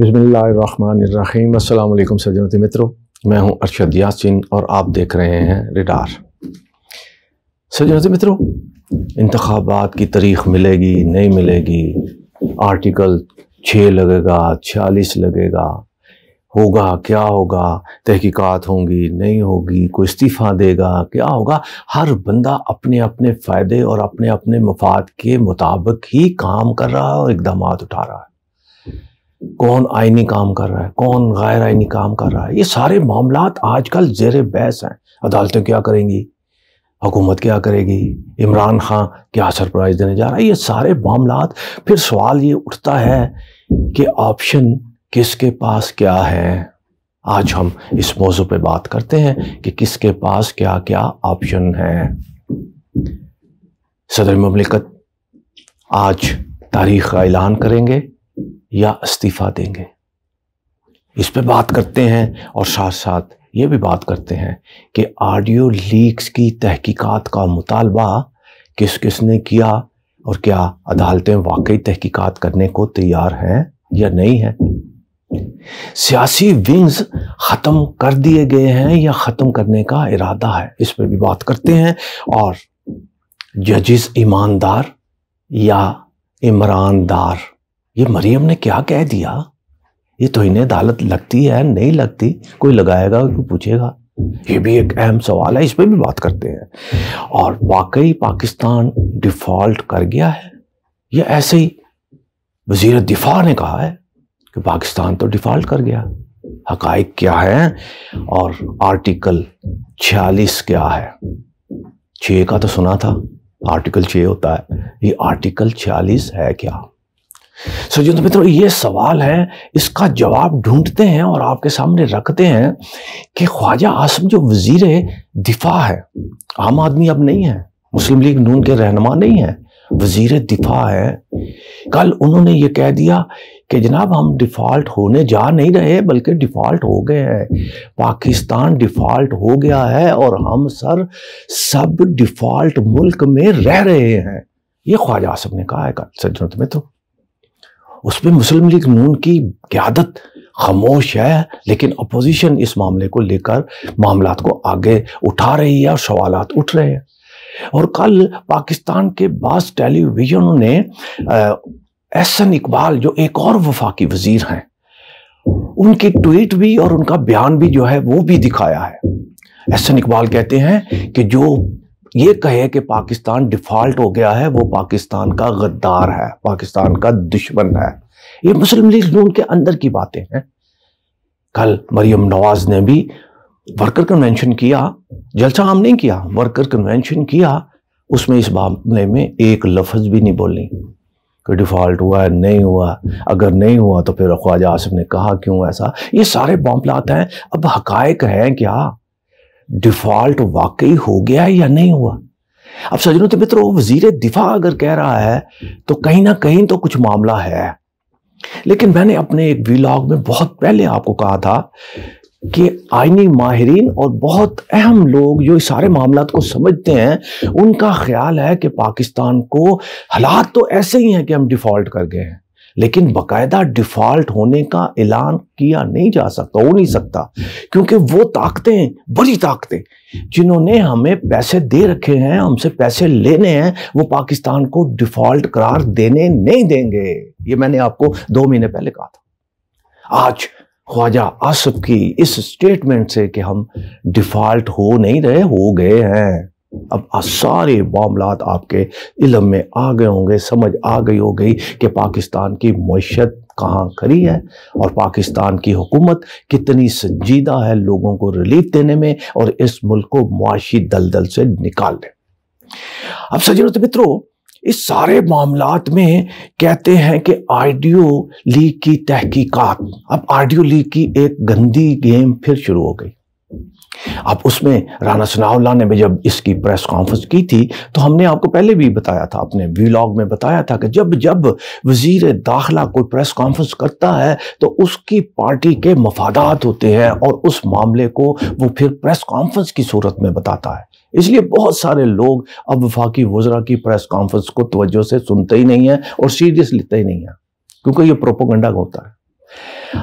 बिसमीम अल्लाम सजनती मित्रों मैं हूं अरशद यासिन और आप देख रहे हैं रिडार सजनती मित्रों इंतबात की तारीख मिलेगी नहीं मिलेगी आर्टिकल छः लगेगा छियालीस लगेगा होगा क्या होगा तहकीकात होंगी नहीं होगी कोई इस्तीफ़ा देगा क्या होगा हर बंदा अपने अपने फ़ायदे और अपने अपने मफाद के मुताबिक ही काम कर रहा है और इकदाम उठा रहा है कौन आइनी काम कर रहा है कौन गैर आइनी काम कर रहा है ये सारे मामला आजकल जेर बहस हैं अदालतें क्या करेंगी हुकूमत क्या करेगी इमरान खान क्या सरप्राइज देने जा रहा है ये सारे मामला फिर सवाल ये उठता है कि ऑप्शन किसके पास क्या है आज हम इस मौजू पे बात करते हैं कि किसके पास क्या क्या ऑप्शन है सदर ममलिकत आज तारीख का ऐलान करेंगे या इस्तीफा देंगे इस पे बात करते हैं और साथ साथ ये भी बात करते हैं कि ऑडियो लीक्स की तहकीकात का मुतालबा किस किस ने किया और क्या अदालतें वाकई तहकीकात करने को तैयार हैं या नहीं है सियासी विंग्स ख़त्म कर दिए गए हैं या ख़त्म करने का इरादा है इस पर भी बात करते हैं और जजिस ईमानदार या इमरानदार ये मरियम ने क्या कह दिया ये तो इन्हें अदालत लगती है नहीं लगती कोई लगाएगा कोई पूछेगा ये भी एक अहम सवाल है इस पर भी बात करते हैं और वाकई पाकिस्तान डिफॉल्ट कर गया है या ऐसे ही वजीर दिफा ने कहा है कि पाकिस्तान तो डिफॉल्ट कर गया हक क्या है और आर्टिकल 46 क्या है छ का तो सुना था आर्टिकल छ होता है ये आर्टिकल 46 है क्या सज्जन तो मित्रों ये सवाल है इसका जवाब ढूंढते हैं और आपके सामने रखते हैं कि ख्वाजा आसम जो वजीर दिफा है आम आदमी अब नहीं है मुस्लिम लीग नून के रहनमा नहीं है वजीर दिफा है कल उन्होंने ये कह दिया कि जनाब हम डिफ़ॉल्ट होने जा नहीं रहे बल्कि डिफ़ॉल्ट हो गए हैं पाकिस्तान डिफ़ॉल्ट हो गया है और हम सर सब डिफ़ॉल्ट मुल्क में रह रहे हैं ये ख्वाजा आसम ने कहा है कल सज्जन तो मित्रों उस पर मुस्लिम लीग नून की क्यादत खामोश है लेकिन अपोजिशन इस मामले को लेकर मामला को आगे उठा रही है और सवाल उठ रहे हैं और कल पाकिस्तान के बास टेलीविजन ने एहसन इकबाल जो एक और वफाकी वजीर हैं उनकी ट्वीट भी और उनका बयान भी जो है वो भी दिखाया है एहसन इकबाल कहते हैं कि जो ये कहे कि पाकिस्तान डिफॉल्ट हो गया है वो पाकिस्तान का गद्दार है पाकिस्तान का दुश्मन है ये मुस्लिम लीग नून के अंदर की बातें हैं कल मरियम नवाज ने भी वर्कर कन्वेंशन किया जलसा आम नहीं किया वर्कर कन्वेंशन किया उसमें इस मामले में एक लफ्ज भी नहीं बोली कि डिफॉल्ट हुआ है नहीं हुआ अगर नहीं हुआ तो फिर ख्वाजा आसिफ ने कहा क्यों ऐसा ये सारे बॉम्बलात हैं अब हकायक हैं क्या डिफॉल्ट वाकई हो गया है या नहीं हुआ अब सजनों तो मित्रों वजीर दिफा अगर कह रहा है तो कहीं ना कहीं तो कुछ मामला है लेकिन मैंने अपने एक व्लॉग में बहुत पहले आपको कहा था कि आइनी माहरीन और बहुत अहम लोग जो इस सारे मामला को समझते हैं उनका ख्याल है कि पाकिस्तान को हालात तो ऐसे ही हैं कि हम डिफॉल्ट कर गए हैं लेकिन बकायदा डिफॉल्ट होने का ऐलान किया नहीं जा सकता हो नहीं सकता क्योंकि वो ताकतें बड़ी ताकतें जिन्होंने हमें पैसे दे रखे हैं हमसे पैसे लेने हैं वो पाकिस्तान को डिफॉल्ट करार देने नहीं देंगे ये मैंने आपको दो महीने पहले कहा था आज ख्वाजा आसफ की इस स्टेटमेंट से कि हम डिफॉल्ट हो नहीं रहे हो गए हैं अब सारे मामला आपके इलम में आ गए होंगे समझ आ गई हो गई कि पाकिस्तान की मैशत कहाँ खड़ी है और पाकिस्तान की हुकूमत कितनी संजीदा है लोगों को रिलीफ देने में और इस मुल्क को मुआशी दलदल से निकालने अब सजरत तो मित्रों इस सारे मामला में कहते हैं कि आडियो लीग की तहकीकात अब आडियो लीग की एक गंदी गेम फिर शुरू हो गई अब उसमें राना सनाउल्ला ने भी जब इसकी प्रेस कॉन्फ्रेंस की थी तो हमने आपको पहले भी बताया था अपने व्लॉग में बताया था कि जब जब वजीर दाखिला कोई प्रेस कॉन्फ्रेंस करता है तो उसकी पार्टी के मफादात होते हैं और उस मामले को वो फिर प्रेस कॉन्फ्रेंस की सूरत में बताता है इसलिए बहुत सारे लोग अब वफाकी वजरा की प्रेस कॉन्फ्रेंस को तोज्जो से सुनते ही नहीं है और सीरियस लेते ही नहीं है क्योंकि ये प्रोपोगंडा होता है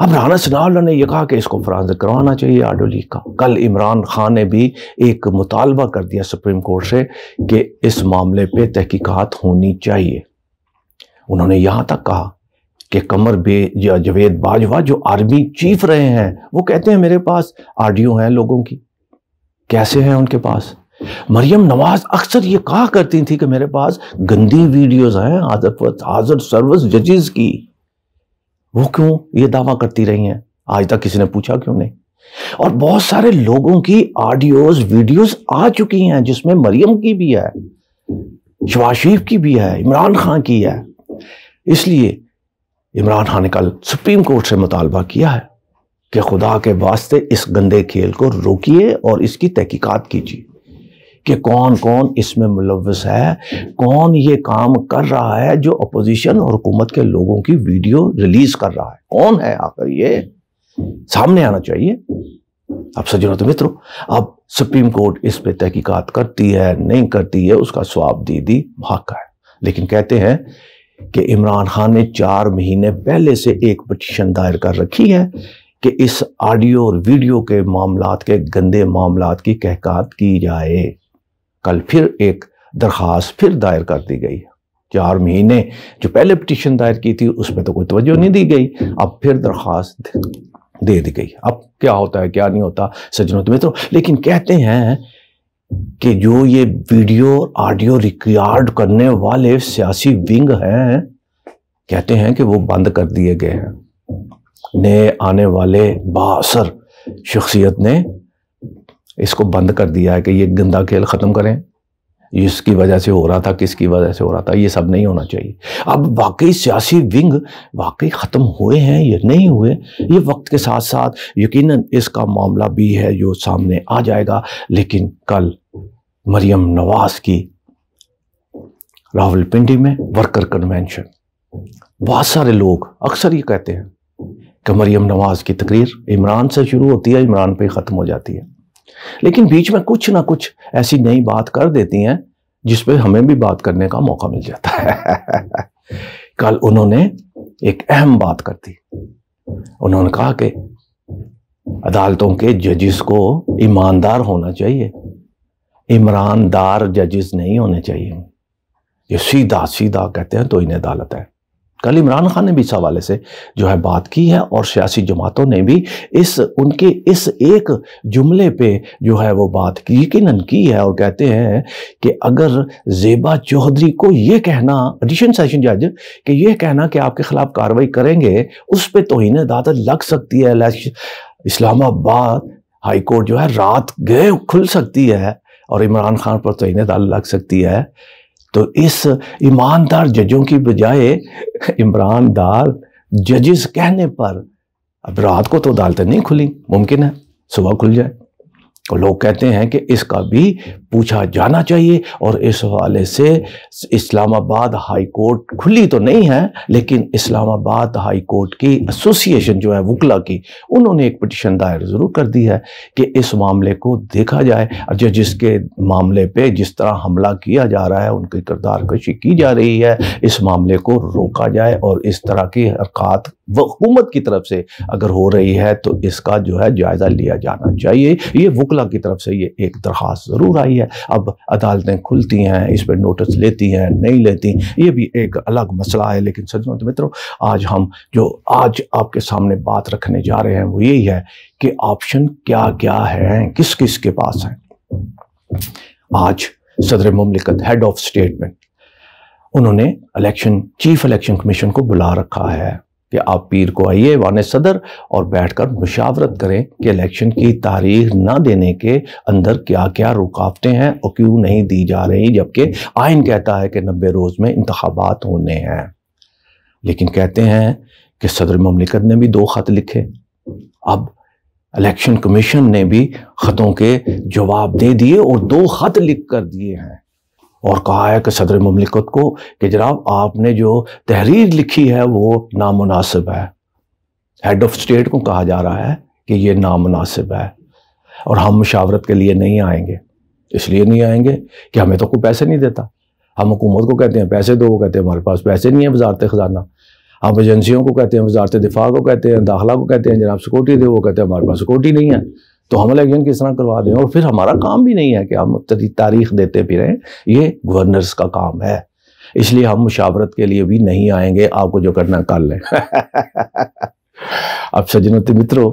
अब राना सनाउल्ला ने यह कहा कि इसको फ्रांस करवाना चाहिए आडोली का कल इमरान खान ने भी एक मुतालबा कर दिया सुप्रीम कोर्ट से कि इस मामले पर तहकीकत होनी चाहिए उन्होंने यहां तक कहा कि कमर बे या जवेद बाजवा जो आर्मी चीफ रहे हैं वो कहते हैं मेरे पास आडियो हैं लोगों की कैसे हैं उनके पास मरियम नवाज अक्सर ये कहा करती थी कि मेरे पास गंदी वीडियोस हैं हाजर सर्विस जजेस की वो क्यों ये दावा करती रही हैं आज तक किसी ने पूछा क्यों नहीं और बहुत सारे लोगों की ऑडियोज वीडियोस आ चुकी हैं जिसमें मरियम की भी है शबाज शरीफ की भी है इमरान खान की है इसलिए इमरान खान ने कल सुप्रीम कोर्ट से मुतालबा किया है कि खुदा के वास्ते इस गंदे खेल को रोकिए और इसकी तहकीकत कीजिए कि कौन कौन इसमें मुलवस है कौन ये काम कर रहा है जो अपोजिशन और हुकूमत के लोगों की वीडियो रिलीज कर रहा है कौन है आकर ये सामने आना चाहिए अब सज्जनों तो मित्रों अब सुप्रीम कोर्ट इस पे तहकीकात करती है नहीं करती है उसका स्वाब दीदी भाग है लेकिन कहते हैं कि इमरान खान ने चार महीने पहले से एक पटिशन दायर कर रखी है कि इस ऑडियो और वीडियो के मामला के गंदे मामला की कहकात की जाए कल फिर एक दरख्वास्त फिर दायर कर दी गई चार महीने जो पहले पटिशन दायर की थी उस पर तो कोई तवज्जो नहीं दी गई अब फिर दरख्वास्त दे दी गई अब क्या होता है क्या नहीं होता सज्जनों मित्रों तो, लेकिन कहते हैं कि जो ये वीडियो ऑडियो रिकॉर्ड करने वाले सियासी विंग हैं कहते हैं कि वो बंद कर दिए गए हैं नए आने वाले बासर शख्सियत ने इसको बंद कर दिया है कि ये गंदा खेल ख़त्म करें इसकी वजह से हो रहा था किसकी वजह से हो रहा था ये सब नहीं होना चाहिए अब वाकई सियासी विंग वाकई ख़त्म हुए हैं या नहीं हुए ये वक्त के साथ साथ यकीनन इसका मामला भी है जो सामने आ जाएगा लेकिन कल मरियम नवाज की रावलपिंडी में वर्कर कन्वेंशन बहुत सारे लोग अक्सर ये कहते हैं कि मरियम नवाज की तकरीर इमरान से शुरू होती है इमरान पर ख़त्म हो जाती है लेकिन बीच में कुछ ना कुछ ऐसी नई बात कर देती हैं जिस पे हमें भी बात करने का मौका मिल जाता है कल उन्होंने एक अहम बात कर दी उन्होंने कहा कि अदालतों के जजिस को ईमानदार होना चाहिए इमरानदार जजिस नहीं होने चाहिए ये सीधा सीधा कहते हैं तो इन्हें अदालत है कल इमरान खान ने भी इस हवाले से जो है बात की है और सियासी जमातों ने भी इस उनके इस एक जुमले पे जो है वो बात की यकीन की है और कहते हैं कि अगर जेबा चौधरी को ये कहना एडिशन सेशन जज कि ये कहना कि आपके खिलाफ कार्रवाई करेंगे उस पर तोहन दादा लग सकती है इस्लामाबाद हाईकोर्ट जो है रात गए खुल सकती है और इमरान खान पर तोहन दादा लग सकती है तो इस ईमानदार जजों की बजाय इमरान दार जजिस कहने पर अब रात को तो अदालतें नहीं खुली मुमकिन है सुबह खुल जाए और लोग कहते हैं कि इसका भी पूछा जाना चाहिए और इस हवाले से इस्लामाबाद हाई कोर्ट खुली तो नहीं है लेकिन इस्लामाबाद हाई कोर्ट की एसोसिएशन जो है वकला की उन्होंने एक पटिशन दायर ज़रूर कर दी है कि इस मामले को देखा जाए जो अच्छा, जिसके मामले पे जिस तरह हमला किया जा रहा है उनकी किरदार कशी की जा रही है इस मामले को रोका जाए और इस तरह की हरकत वकूमत की तरफ से अगर हो रही है तो इसका जो है जायज़ा लिया जाना चाहिए ये वकला की तरफ से ये एक दरख्वास्त ज़रूर आई है है अब अदालतें खुलती हैं इस पर नोटिस लेती हैं नहीं लेती ये भी एक अलग मसला है लेकिन सज्जनों तो मित्रों आज हम जो आज आपके सामने बात रखने जा रहे हैं वो यही है कि ऑप्शन क्या क्या है किस किस के पास है आज सदर ममलिकत हेड ऑफ स्टेट में उन्होंने इलेक्शन चीफ इलेक्शन कमीशन को बुला रखा है कि आप पीर को आइए वान सदर और बैठकर मुशावरत करें कि इलेक्शन की तारीख ना देने के अंदर क्या क्या रुकावटें हैं और क्यों नहीं दी जा रही जबकि आयन कहता है कि नब्बे रोज़ में इंतबात होने हैं लेकिन कहते हैं कि सदर ममलिकत ने भी दो ख़त लिखे अब इलेक्शन कमीशन ने भी ख़तों के जवाब दे दिए और दो ख़त लिख कर दिए हैं और कहा है कि सदर ममलिकत को कि जनाब आपने जो तहरीर लिखी है वो नामनासिब है हेड ऑफ स्टेट को कहा जा रहा है कि ये नामनासिब है और हम मुशावरत के लिए नहीं आएंगे इसलिए नहीं आएंगे कि हमें तो कोई पैसे नहीं देता हम हुकूमत को कहते हैं पैसे दो वो कहते हैं हमारे पास पैसे नहीं है वजारत ख़जाना हम एजेंसियों को कहते हैं वजारत दिफा को कहते हैं दाखिला को कहते हैं जनाब सिक्योरिटी दे वो कहते हैं हमारे पास सिक्योरिटी नहीं है तो हमला इलेक्शन किस तरह करवा दें और फिर हमारा काम भी नहीं है कि हम तारीख देते फिर ये गवर्नर्स का काम है इसलिए हम मुशावरत के लिए भी नहीं आएंगे आपको जो करना कर लें अब सज्जनों मित्रों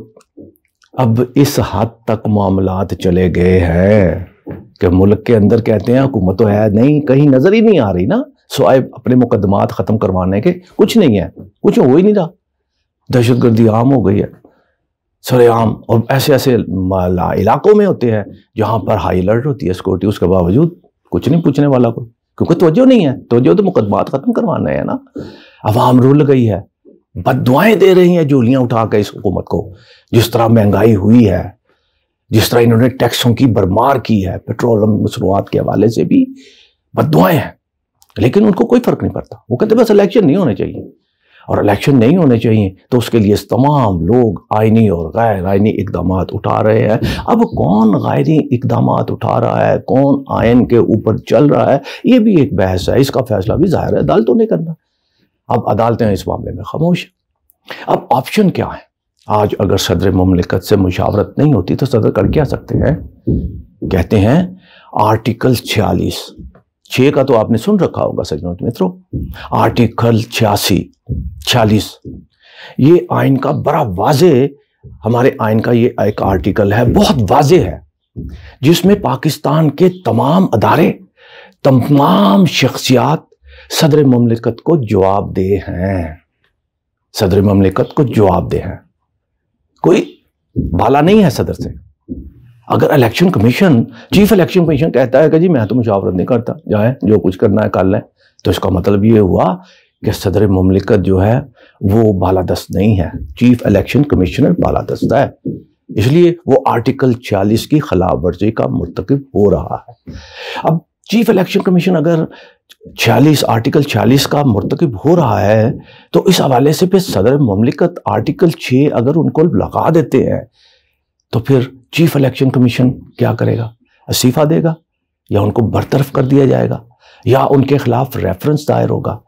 अब इस हद तक मामलात चले गए हैं कि मुल्क के अंदर कहते हैं हुकूमत तो है नहीं कहीं नज़र ही नहीं आ रही ना सोए अपने मुकदमात ख़त्म करवाने के कुछ नहीं है कुछ हो ही नहीं रहा दहशत गर्दी आम हो गई है सरेआम और ऐसे ऐसे इलाकों में होते हैं जहाँ पर हाई अलर्ट होती है सिक्योरिटी उसके बावजूद कुछ नहीं पूछने वाला को क्योंकि तोजो नहीं है तोजो तो मुकदमात ख़त्म करवाना है ना आवाम रुल गई है बदवाएँ दे रही हैं जोलियाँ उठा कर इस हुकूमत को जिस तरह महंगाई हुई है जिस तरह इन्होंने टैक्सों की बरमार की है पेट्रोलियम मसनूआत के हवाले से भी बदवाएँ हैं लेकिन उनको कोई फ़र्क नहीं पड़ता वो कहते बस इलेक्शन नहीं होने चाहिए और इलेक्शन नहीं होने चाहिए तो उसके लिए तमाम लोग आइनी और गैर आइनी इकदाम उठा रहे हैं अब कौन गैरी इकदाम उठा रहा है कौन आयन के ऊपर चल रहा है ये भी एक बहस है इसका फैसला भी जाहिर है अदालतों ने करना अब अदालतें इस मामले में खामोश अब ऑप्शन क्या है आज अगर सदर ममलिकत से मुशावरत नहीं होती तो सदर कर क्या सकते हैं कहते हैं आर्टिकल छियालीस छः का तो आपने सुन रखा होगा सज्जनों मित्रों आर्टिकल छियासी छियालीस ये आइन का बड़ा वाजे हमारे आइन का ये एक आर्टिकल है बहुत वाजे है जिसमें पाकिस्तान के तमाम अदारे तमाम शख्सियात सदर ममलिकत को जवाब दे हैं सदर ममलिकत को जवाब दे हैं कोई भाला नहीं है सदर से अगर election commission chief election commission कहता है कि जी मैं तो मुशावरत नहीं करता जाए जो कुछ करना है कर लें तो इसका मतलब ये हुआ कि सदर ममलिकत जो है वो बालादस्त नहीं है चीफ इलेक्शन कमिश्नर बालादस्त है इसलिए वो आर्टिकल 40 की खिलाफ वर्जी का मरतकब हो रहा है अब चीफ इलेक्शन कमीशन अगर छियालीस आर्टिकल छियालीस का मुरतकब हो रहा है तो इस हवाले से फिर सदर ममलिकत आर्टिकल 6 अगर उनको लगा देते हैं तो फिर चीफ इलेक्शन कमीशन क्या करेगा इस्तीफा देगा या उनको बरतरफ कर दिया जाएगा या उनके खिलाफ रेफरेंस दायर होगा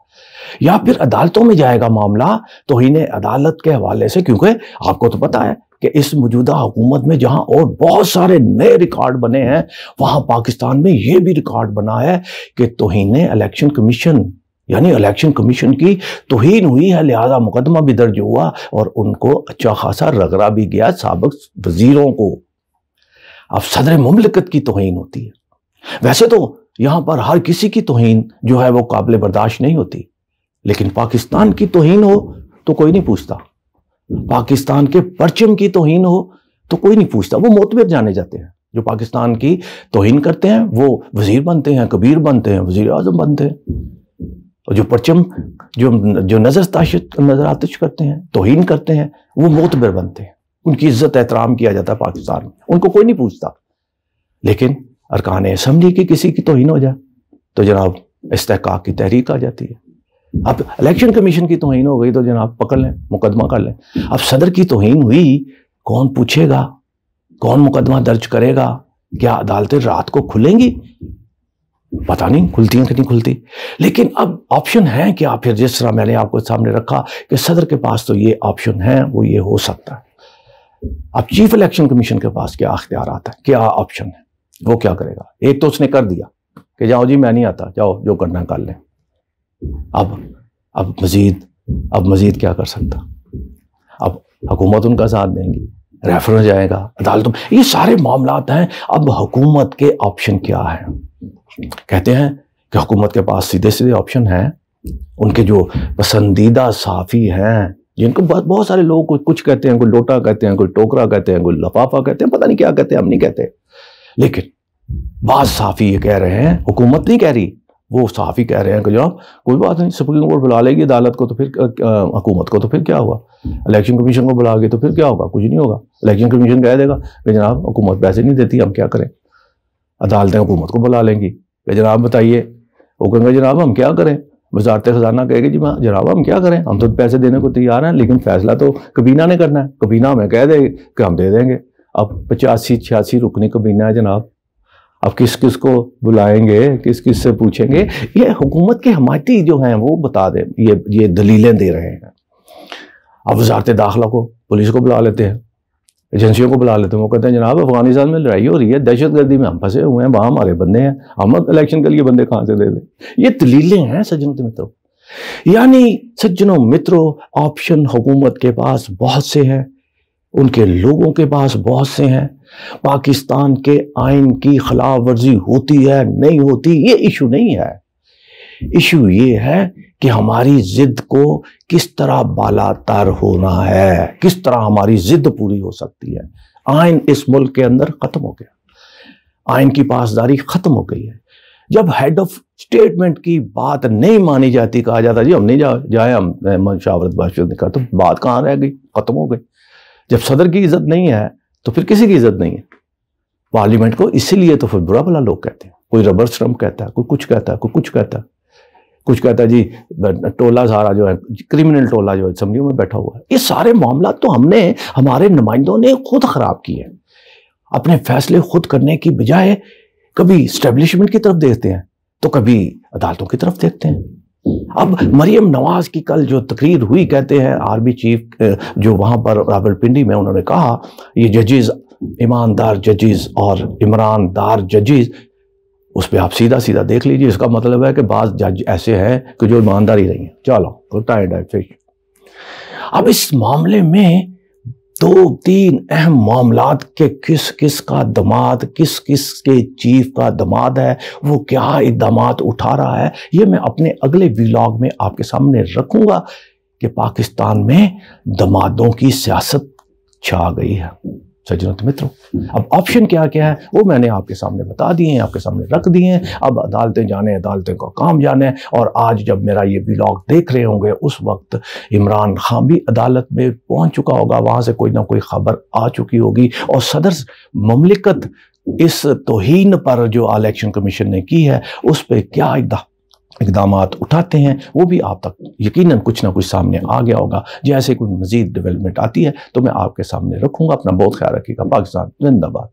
या फिर अदालतों में जाएगा मामला तो इन्हें अदालत के हवाले से क्योंकि आपको तो पता है कि इस मौजूदा हुकूमत में जहां और बहुत सारे नए रिकॉर्ड बने हैं वहां पाकिस्तान में यह भी रिकॉर्ड बना है कि तोहन इलेक्शन कमीशन यानी इलेक्शन कमीशन की तोहन हुई है लिहाजा मुकदमा भी दर्ज हुआ और उनको अच्छा खासा रगड़ा भी गया सबक वजीरों को अब सदर मुमलिकत की तोहन होती है वैसे तो यहां पर हर किसी की तोहन जो है वो काबिल बर्दाश्त नहीं होती लेकिन पाकिस्तान की तोहन हो तो कोई नहीं पूछता पाकिस्तान के परचम की तोहन हो तो कोई नहीं पूछता वो मोतबेर जाने जाते हैं जो पाकिस्तान की तोहन करते हैं वो वजीर बनते हैं कबीर बनते हैं वजीर अजम बनते हैं और जो परचम जो जो नज़र नजर आतिश करते हैं तोहन करते हैं वो मोतबर बनते हैं उनकी इज्जत एहतराम किया जाता पाकिस्तान में उनको कोई नहीं पूछता लेकिन अरकान असम्बली की किसी की तोहन हो जाए तो जनाब इस्तेक की तहरीक आ जाती है अब इलेक्शन कमीशन की तोहन हो गई तो जनाब पकड़ लें मुकदमा कर लें अब सदर की तोहन हुई कौन पूछेगा कौन मुकदमा दर्ज करेगा क्या अदालतें रात को खुलेंगी पता नहीं खुलती हैं कि नहीं खुलती लेकिन अब ऑप्शन है क्या फिर जिस तरह मैंने आपको सामने रखा कि सदर के पास तो ये ऑप्शन है वो ये हो सकता है अब चीफ इलेक्शन कमीशन के पास क्या अख्तियार आता है क्या ऑप्शन है वो क्या करेगा एक तो उसने कर दिया कि जाओ जी मैं नहीं आता जाओ जो करना कर लें अब अब मजीद अब मजीद क्या कर सकता अब हुकूमत उनका साथ देंगी रेफरेंस जाएगा अदालतों में ये सारे मामला हैं अब हुकूमत के ऑप्शन क्या है कहते हैं कि हुकूमत के पास सीधे सीधे ऑप्शन हैं उनके जो पसंदीदा साफ़ी हैं जिनको बहुत बहुत सारे लोग कुछ कहते हैं कोई लोटा कहते हैं कोई टोकरा कहते हैं कोई लफाफा कहते हैं पता नहीं क्या कहते हैं हम नहीं कहते लेकिन बात साफ़ी ये कह रहे हैं हुकूमत नहीं कह रही वो साफ़ी कह रहे हैं कि जनाब कोई बात नहीं सुप्रीम कोर्ट बुला लेगी अदालत को तो फिर हुकूमत को तो फिर क्या हुआ इलेक्शन कमीशन को बुला गए तो फिर क्या होगा कुछ नहीं होगा इलेक्शन कमीशन कह देगा कि जनाब हुकूमत पैसे नहीं देती हम क्या करें अदालतें हुकूमत को बुला लेंगी जनाब बताइए वो कहेंगे जनाब हम क्या करें वजारत खजाना कहेगी जी मैं जनाब हम क्या करें हम तो पैसे देने को तैयार हैं लेकिन फैसला तो कबीना ने करना है कबीना हमें कह दे कि हम दे देंगे अब पचासी छियासी रुकनी कबीना है जनाब अब किस किस को बुलाएंगे किस किस से पूछेंगे ये हुकूमत के हमायती जो हैं वो बता दें ये ये दलीलें दे रहे हैं अब वजारत दाखिला को पुलिस को बुला लेते हैं एजेंसियों को बुला लेते हैं वो कहते हैं जनाब अफगानिस्तान में लड़ाई हो रही है दहशत गर्दी में हम फंसे हुए हैं वहाँ हमारे बंदे हैं हम इलेक्शन के लिए बंदे कहाँ से दे दें ये दलीलें हैं सज्जन मित्रों यानी सज्जनों मित्रों ऑप्शन हुकूमत के पास बहुत से हैं उनके लोगों के पास बहुत से हैं पाकिस्तान के आइन की खिलाफ वर्जी होती है नहीं होती ये इशू नहीं है इशू ये है कि हमारी जिद को किस तरह बालातर होना है किस तरह हमारी जिद पूरी हो सकती है आयन इस मुल्क के अंदर ख़त्म हो गया आयन की पासदारी ख़त्म हो गई है जब हेड ऑफ स्टेटमेंट की बात नहीं मानी जाती कहा जाता जी हम नहीं जा, जाए हम शावरत बाशरत ने कहा तो बात कहाँ रह गई ख़त्म हो गई जब सदर की इज्जत नहीं है तो फिर किसी की इज्जत नहीं है पार्लियामेंट को इसीलिए तो फिर बुरा भला लोग कहते हैं कोई रबर श्रम कहता है कोई कुछ कहता है कोई कुछ कहता है कुछ कहता है जी टोला सारा जो है क्रिमिनल टोला जो है समझियो में बैठा हुआ है ये सारे मामला तो हमने हमारे नुमाइंदों ने खुद खराब किए अपने फैसले खुद करने की बजाय कभी स्टेब्लिशमेंट की तरफ देखते हैं तो कभी अदालतों की तरफ देखते हैं अब मरियम नवाज की कल जो तकरीर हुई कहते हैं आर्मी चीफ जो वहां पर रावलपिंडी में उन्होंने कहा ये जजेज ईमानदार जजेज और इमरानदार जजेज उस पर आप सीधा सीधा देख लीजिए इसका मतलब है कि बाद जज ऐसे हैं कि जो ईमानदारी रही है चलो फिश अब इस मामले में दो तीन अहम मामला के किस किस का दमाद किस किस के चीफ का दमाद है वो क्या इकदाम उठा रहा है ये मैं अपने अगले व्लॉग में आपके सामने रखूंगा कि पाकिस्तान में दमादों की सियासत छा गई है सजनत मित्रों अब ऑप्शन क्या क्या है वो मैंने आपके सामने बता दिए हैं आपके सामने रख दिए हैं अब अदालतें जाने अदालतें का काम जाने और आज जब मेरा ये ब्लॉग देख रहे होंगे उस वक्त इमरान खान भी अदालत में पहुंच चुका होगा वहां से कोई ना कोई खबर आ चुकी होगी और सदर ममलिकत इस तोहन पर जो इलेक्शन कमीशन ने की है उस पर क्या इकदा इकदाम उठाते हैं वो भी आप तक यकीन कुछ ना कुछ सामने आ गया होगा जैसे कोई मजीद डेवलपमेंट आती है तो मैं आपके सामने रखूँगा अपना बहुत ख्याल रखिएगा पाकिस्तान जिंदाबाद